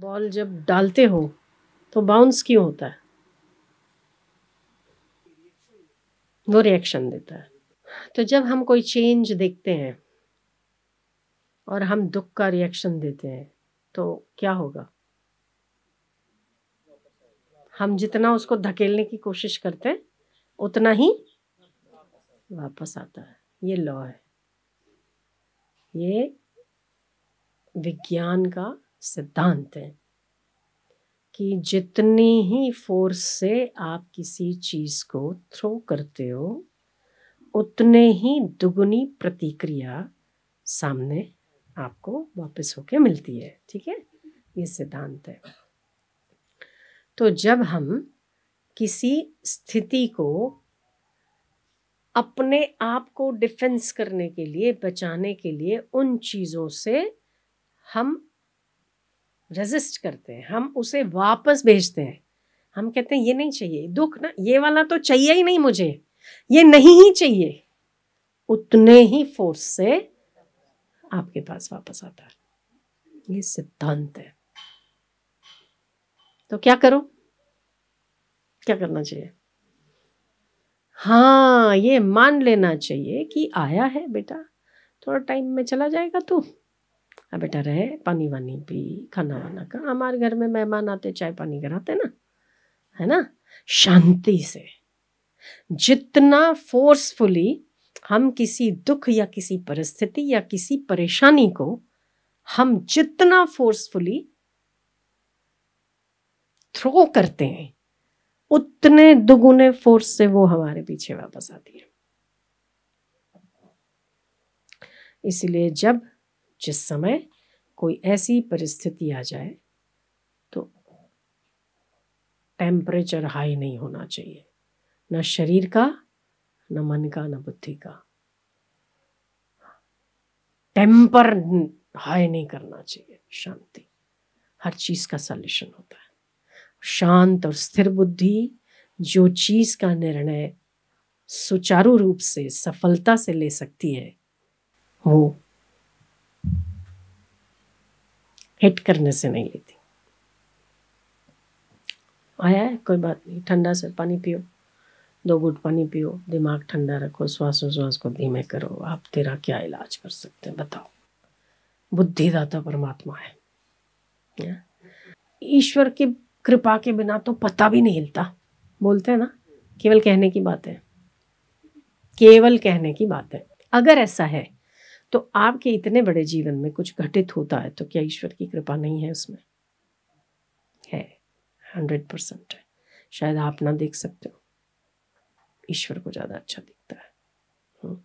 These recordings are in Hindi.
बॉल जब डालते हो तो बाउंस क्यों होता है वो रिएक्शन देता है तो जब हम कोई चेंज देखते हैं और हम दुख का रिएक्शन देते हैं तो क्या होगा हम जितना उसको धकेलने की कोशिश करते हैं उतना ही वापस आता है ये लॉ है ये विज्ञान का सिद्धांत है कि जितनी ही फोर्स से आप किसी चीज़ को थ्रो करते हो उतने ही दुगुनी प्रतिक्रिया सामने आपको वापस होके मिलती है ठीक है ये सिद्धांत है तो जब हम किसी स्थिति को अपने आप को डिफेंस करने के लिए बचाने के लिए उन चीज़ों से हम रजिस्ट करते हैं हम उसे वापस भेजते हैं हम कहते हैं ये नहीं चाहिए दुख ना ये वाला तो चाहिए ही नहीं मुझे ये नहीं ही चाहिए उतने ही फोर्स से आपके पास वापस आता है ये सिद्धांत है तो क्या करो क्या करना चाहिए हाँ ये मान लेना चाहिए कि आया है बेटा थोड़ा टाइम में चला जाएगा तू हाँ बेटा रहे पानी वानी पी खाना वाना का हमारे घर में मेहमान आते चाय पानी कराते ना है ना शांति से जितना फोर्सफुली हम किसी दुख या किसी परिस्थिति या किसी परेशानी को हम जितना फोर्सफुली थ्रो करते हैं उतने दुगुने फोर्स से वो हमारे पीछे वापस आती है इसलिए जब जिस समय कोई ऐसी परिस्थिति आ जाए तो टेम्परेचर हाई नहीं होना चाहिए ना शरीर का ना मन का ना बुद्धि का टेम्पर हाई नहीं करना चाहिए शांति हर चीज़ का सॉल्यूशन होता है शांत और स्थिर बुद्धि जो चीज़ का निर्णय सुचारू रूप से सफलता से ले सकती है वो हिट करने से नहीं लेती आया है कोई बात नहीं ठंडा से पानी पियो दो घुट पानी पियो दिमाग ठंडा रखो श्वासोश्वास को धीमे करो आप तेरा क्या इलाज कर सकते हैं बताओ बुद्धिदाता परमात्मा है ईश्वर की कृपा के बिना तो पता भी नहीं हिलता बोलते हैं ना केवल कहने की बात है केवल कहने की बात है अगर ऐसा है तो आपके इतने बड़े जीवन में कुछ घटित होता है तो क्या ईश्वर की कृपा नहीं है उसमें है हंड्रेड परसेंट है शायद आप ना देख सकते हो ईश्वर को ज़्यादा अच्छा दिखता है हम्म।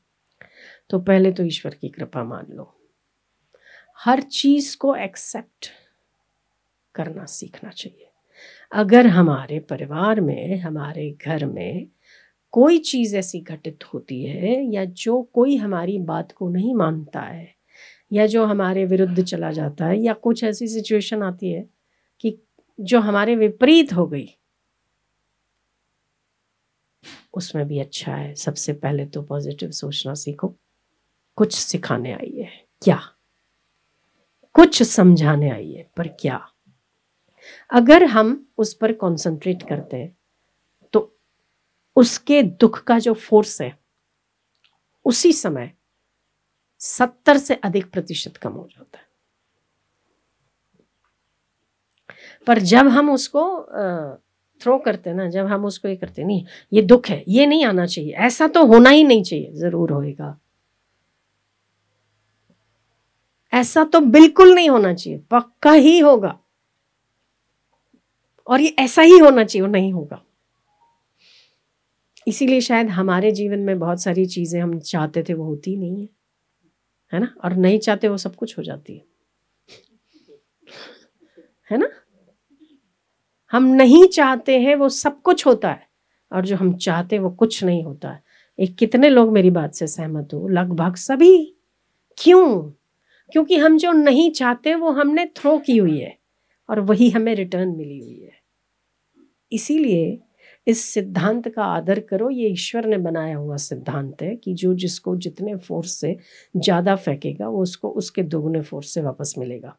तो पहले तो ईश्वर की कृपा मान लो हर चीज़ को एक्सेप्ट करना सीखना चाहिए अगर हमारे परिवार में हमारे घर में कोई चीज़ ऐसी घटित होती है या जो कोई हमारी बात को नहीं मानता है या जो हमारे विरुद्ध चला जाता है या कुछ ऐसी सिचुएशन आती है कि जो हमारे विपरीत हो गई उसमें भी अच्छा है सबसे पहले तो पॉजिटिव सोचना सीखो कुछ सिखाने आई है क्या कुछ समझाने आई है पर क्या अगर हम उस पर कंसंट्रेट करते हैं उसके दुख का जो फोर्स है उसी समय सत्तर से अधिक प्रतिशत कम हो जाता है पर जब हम उसको थ्रो करते ना जब हम उसको ये करते नहीं ये दुख है ये नहीं आना चाहिए ऐसा तो होना ही नहीं चाहिए जरूर होएगा ऐसा तो बिल्कुल नहीं होना चाहिए पक्का ही होगा और ये ऐसा ही होना चाहिए नहीं होगा इसीलिए शायद हमारे जीवन में बहुत सारी चीज़ें हम चाहते थे वो होती नहीं है है ना और नहीं चाहते वो सब कुछ हो जाती है है ना हम नहीं चाहते हैं वो सब कुछ होता है और जो हम चाहते वो कुछ नहीं होता है एक कितने लोग मेरी बात से सहमत हो लगभग सभी क्यों क्योंकि हम जो नहीं चाहते वो हमने थ्रो की हुई है और वही हमें रिटर्न मिली हुई है इसीलिए इस सिद्धांत का आदर करो ये ईश्वर ने बनाया हुआ सिद्धांत है कि जो जिसको जितने फोर्स से ज़्यादा फेंकेगा वो उसको उसके दोगुने फोर्स से वापस मिलेगा